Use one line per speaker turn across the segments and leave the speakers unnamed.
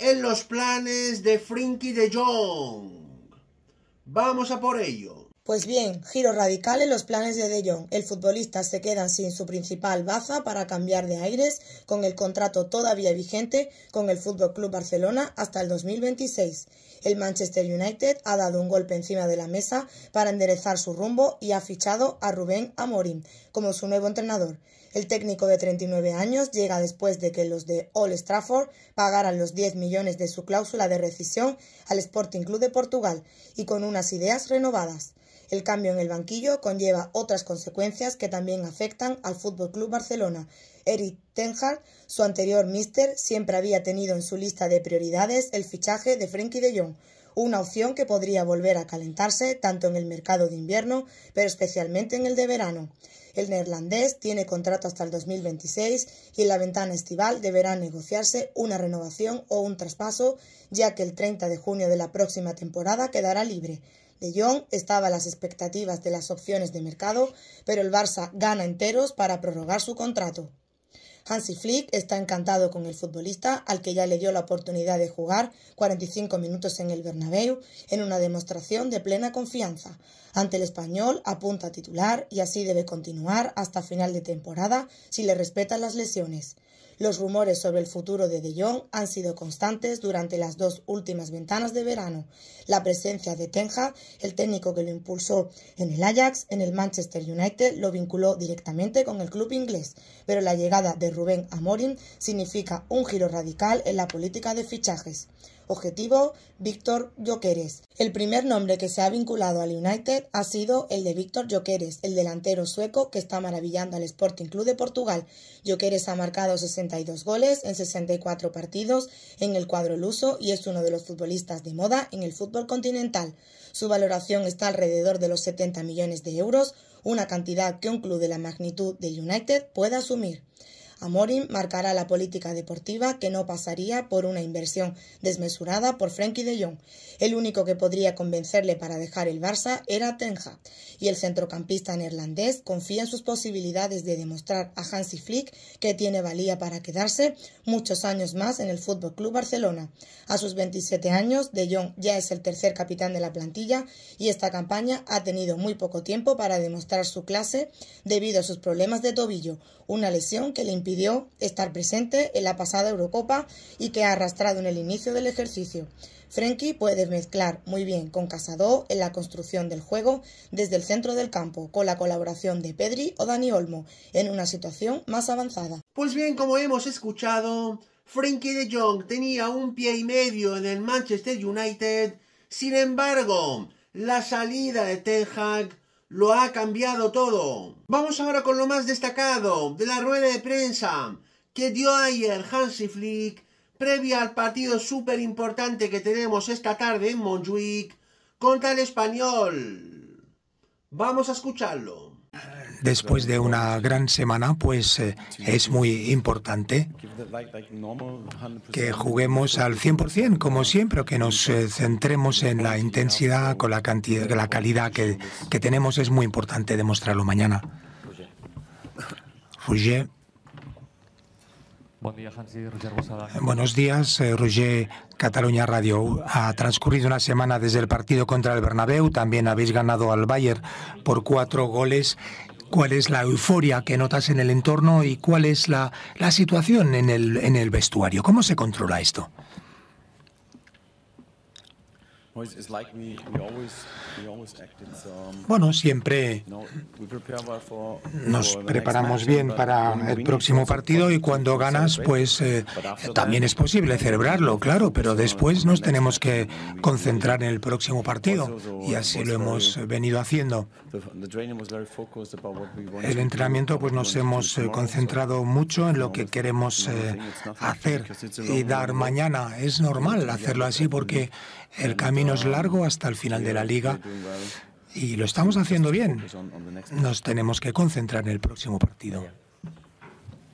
en los planes
de Frinky de Jong. Vamos a por ello. Pues bien, giro radical en los planes de De Jong. El futbolista se queda sin su principal baza para cambiar de aires, con el contrato todavía vigente con el Fútbol Club Barcelona hasta el 2026. El Manchester United ha dado un golpe encima de la mesa para enderezar su rumbo y ha fichado a Rubén Amorim como su nuevo entrenador. El técnico de 39 años llega después de que los de Old Trafford pagaran los 10 millones de su cláusula de rescisión al Sporting Club de Portugal y con unas ideas renovadas. El cambio en el banquillo conlleva otras consecuencias que también afectan al Fútbol Club Barcelona. Eric Ten su anterior mister, siempre había tenido en su lista de prioridades el fichaje de Frenkie de Jong, una opción que podría volver a calentarse tanto en el mercado de invierno, pero especialmente en el de verano. El neerlandés tiene contrato hasta el 2026 y en la ventana estival deberá negociarse una renovación o un traspaso, ya que el 30 de junio de la próxima temporada quedará libre. De Jong estaba a las expectativas de las opciones de mercado, pero el Barça gana enteros para prorrogar su contrato. Hansi Flick está encantado con el futbolista, al que ya le dio la oportunidad de jugar 45 minutos en el Bernabéu en una demostración de plena confianza. Ante el español apunta a titular y así debe continuar hasta final de temporada si le respetan las lesiones. Los rumores sobre el futuro de De Jong han sido constantes durante las dos últimas ventanas de verano. La presencia de Tenja, el técnico que lo impulsó en el Ajax, en el Manchester United, lo vinculó directamente con el club inglés. Pero la llegada de Rubén Amorim significa un giro radical en la política de fichajes. Objetivo, Víctor Jokeres. El primer nombre que se ha vinculado al United ha sido el de Víctor Jokeres, el delantero sueco que está maravillando al Sporting Club de Portugal. Jokeres ha marcado 62 goles en 64 partidos en el cuadro luso y es uno de los futbolistas de moda en el fútbol continental. Su valoración está alrededor de los 70 millones de euros, una cantidad que un club de la magnitud de United puede asumir. Amorim marcará la política deportiva que no pasaría por una inversión desmesurada por Frenkie de Jong. El único que podría convencerle para dejar el Barça era Tenja y el centrocampista neerlandés confía en sus posibilidades de demostrar a Hansi Flick que tiene valía para quedarse muchos años más en el Fútbol Club Barcelona. A sus 27 años, De Jong ya es el tercer capitán de la plantilla y esta campaña ha tenido muy poco tiempo para demostrar su clase debido a sus problemas de tobillo, una lesión que le impide estar presente en la pasada Eurocopa y que ha arrastrado en el inicio del ejercicio. Frenkie puede mezclar muy bien con Casado en la construcción del juego desde el centro del campo, con la colaboración de Pedri o Dani Olmo, en una situación más avanzada. Pues bien, como hemos escuchado, Frenkie de Jong tenía un pie y medio en el
Manchester United, sin embargo, la salida de Ten Hag lo ha cambiado todo. Vamos ahora con lo más destacado de la rueda de prensa que dio ayer Hansi Flick previa al partido súper importante que tenemos esta tarde en Montjuic contra el español. Vamos a escucharlo
después de una gran semana, pues eh, es muy importante que juguemos al 100%, como siempre, que nos eh, centremos en la intensidad, con la cantidad, la calidad que, tenemos. Es muy importante demostrarlo mañana. Roger. Eh, buenos días, Roger, Cataluña Radio. Ha transcurrido una semana desde el partido contra el Bernabéu. También habéis ganado al Bayern por cuatro goles cuál es la euforia que notas en el entorno y cuál es la, situación en el, en el vestuario. ¿Cómo se controla esto?
Bueno, siempre nos preparamos bien para el próximo partido
y cuando ganas, pues eh, también es posible celebrarlo, claro, pero después nos tenemos que concentrar en el próximo partido y así lo hemos venido haciendo. El entrenamiento, pues nos hemos eh, concentrado mucho en lo que queremos eh, hacer y dar mañana. Es normal hacerlo así porque el camino es largo hasta el final de la liga y lo estamos haciendo bien. Nos tenemos que concentrar en el próximo partido.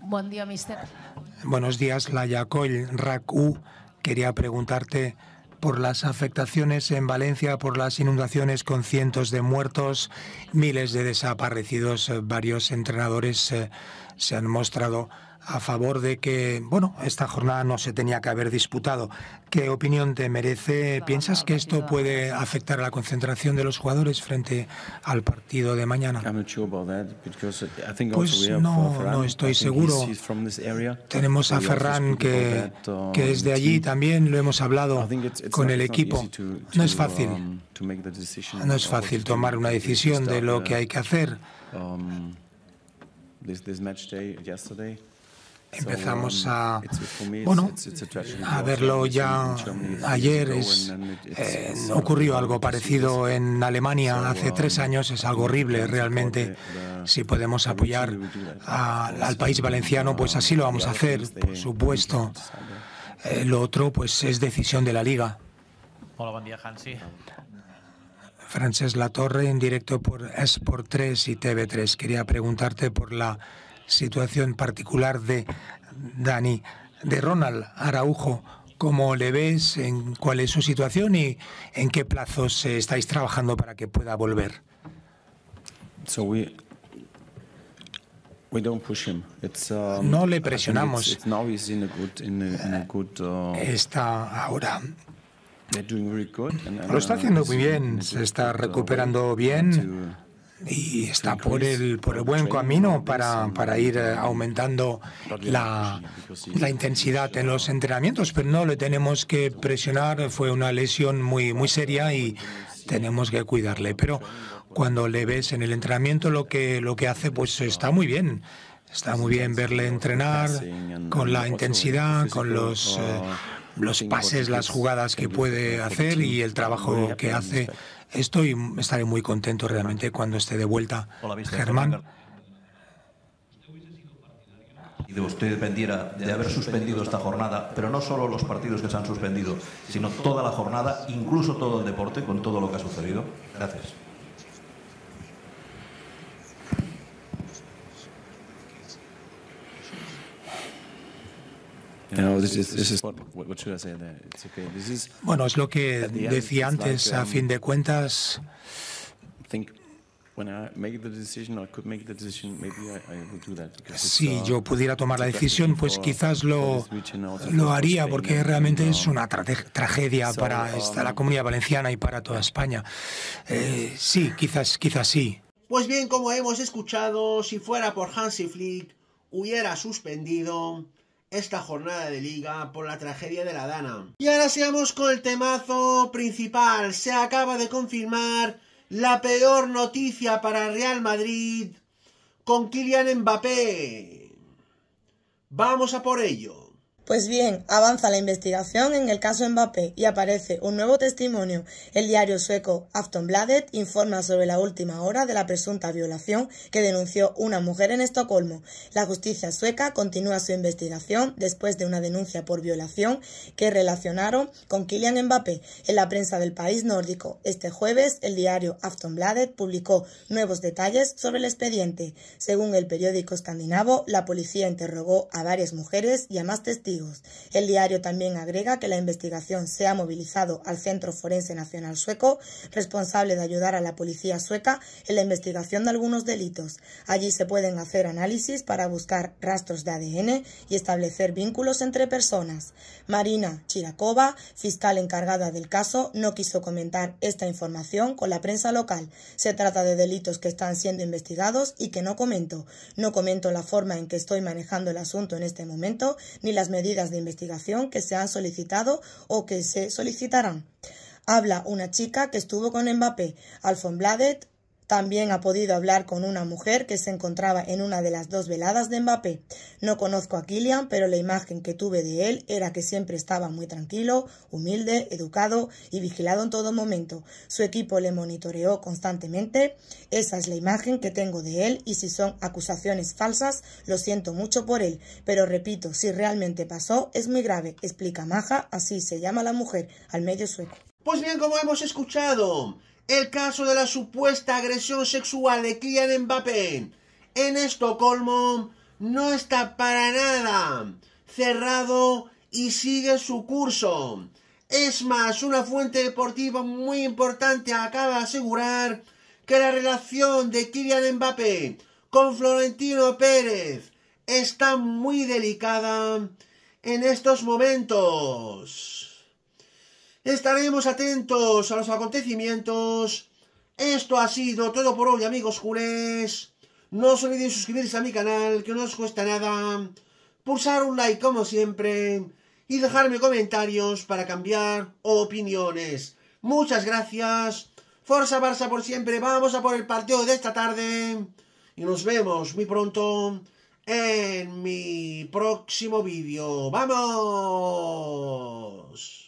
Buen día, Buenos días, La Coil, RAC Quería preguntarte por las afectaciones en Valencia, por las inundaciones con cientos de muertos, miles de desaparecidos. Varios entrenadores eh, se han mostrado a favor de que, bueno, esta jornada no se tenía que haber disputado. ¿Qué opinión te merece? ¿Piensas que esto puede afectar a la concentración de los jugadores frente al partido de mañana? Pues no, no estoy seguro. Tenemos a Ferran que, um, que es de allí también, lo hemos hablado con el equipo. No es fácil. Um,
no es fácil tomar una decisión de lo
que hay que hacer.
Um, empezamos um, a, bueno, a verlo ya ayer. Es, eh,
ocurrió algo parecido en Alemania hace um, tres años, es algo horrible realmente. Uh, si podemos apoyar al país valenciano, pues así lo vamos a hacer, por supuesto. Eh, lo otro, pues es decisión de la liga. Hola, buen día, Hansi. Francesc Latorre, en directo por sport 3 y TV3. Quería preguntarte por la situación particular de Dani, de Ronald Araujo. ¿Cómo le ves? En ¿Cuál es su situación y en qué plazos estáis trabajando para que pueda volver? Um, no le presionamos. Uh, está ahora. Lo está haciendo muy bien, se está uh, recuperando bien y está por el, por el buen camino para, ir eh, aumentando la, intensidad en los entrenamientos, pero no le tenemos que presionar, fue una lesión muy, muy seria y tenemos que cuidarle. Pero cuando le ves en el entrenamiento lo que, lo que hace, pues está muy bien. Está muy bien verle entrenar con la intensidad, con los... Eh, los pases, las jugadas que puede hacer y el trabajo que hace. Estoy, estaré muy contento realmente cuando esté de vuelta Germán. Y de usted dependiera de haber suspendido esta jornada, pero no solo los partidos que se han suspendido, sino toda la
jornada, incluso todo el deporte, con todo lo que ha sucedido. Gracias.
Bueno, es lo que decía antes. A um, fin de
cuentas,
si yo pudiera tomar la decisión, pues quizás lo, lo haría, porque realmente es una
tragedia para esta, la um, comunidad valenciana y para toda España. Eh, sí, quizás, quizás sí.
Pues bien, como hemos escuchado, si fuera por Hansi Flick, hubiera suspendido esta jornada de liga por la tragedia de la Dana. Y ahora sigamos con el temazo principal. Se acaba de confirmar la peor noticia para
Real Madrid con Kylian Mbappé. Vamos a por ello. Pues bien, avanza la investigación en el caso Mbappé y aparece un nuevo testimonio. El diario sueco Aftonbladet informa sobre la última hora de la presunta violación que denunció una mujer en Estocolmo. La justicia sueca continúa su investigación después de una denuncia por violación que relacionaron con Kylian Mbappé en la prensa del país nórdico. Este jueves, el diario Aftonbladet publicó nuevos detalles sobre el expediente. Según el periódico escandinavo, la policía interrogó a varias mujeres y a más testigos el diario también agrega que la investigación se ha movilizado al Centro Forense Nacional Sueco, responsable de ayudar a la policía sueca en la investigación de algunos delitos. Allí se pueden hacer análisis para buscar rastros de ADN y establecer vínculos entre personas. Marina Chiracova, fiscal encargada del caso, no quiso comentar esta información con la prensa local. Se trata de delitos que están siendo investigados y que no comento. No comento la forma en que estoy manejando el asunto en este momento ni las medidas de investigación que se han solicitado o que se solicitarán. Habla una chica que estuvo con Mbappé, Alfon Bladet, también ha podido hablar con una mujer que se encontraba en una de las dos veladas de Mbappé. No conozco a Kylian, pero la imagen que tuve de él era que siempre estaba muy tranquilo, humilde, educado y vigilado en todo momento. Su equipo le monitoreó constantemente. Esa es la imagen que tengo de él y si son acusaciones falsas, lo siento mucho por él. Pero repito, si realmente pasó, es muy grave, explica Maja, así se llama la mujer, al medio sueco. Pues bien, como hemos escuchado, el caso de la supuesta agresión sexual
de Kylian Mbappé en Estocolmo no está para nada cerrado y sigue su curso. Es más, una fuente deportiva muy importante acaba de asegurar que la relación de Kylian Mbappé con Florentino Pérez está muy delicada en estos momentos. Estaremos atentos a los acontecimientos. Esto ha sido todo por hoy, amigos jules. No os olvidéis suscribirse a mi canal, que no os cuesta nada. Pulsar un like, como siempre. Y dejarme comentarios para cambiar opiniones. Muchas gracias. Forza Barça por siempre. Vamos a por el partido de esta tarde. Y nos vemos muy pronto en mi próximo vídeo. ¡Vamos!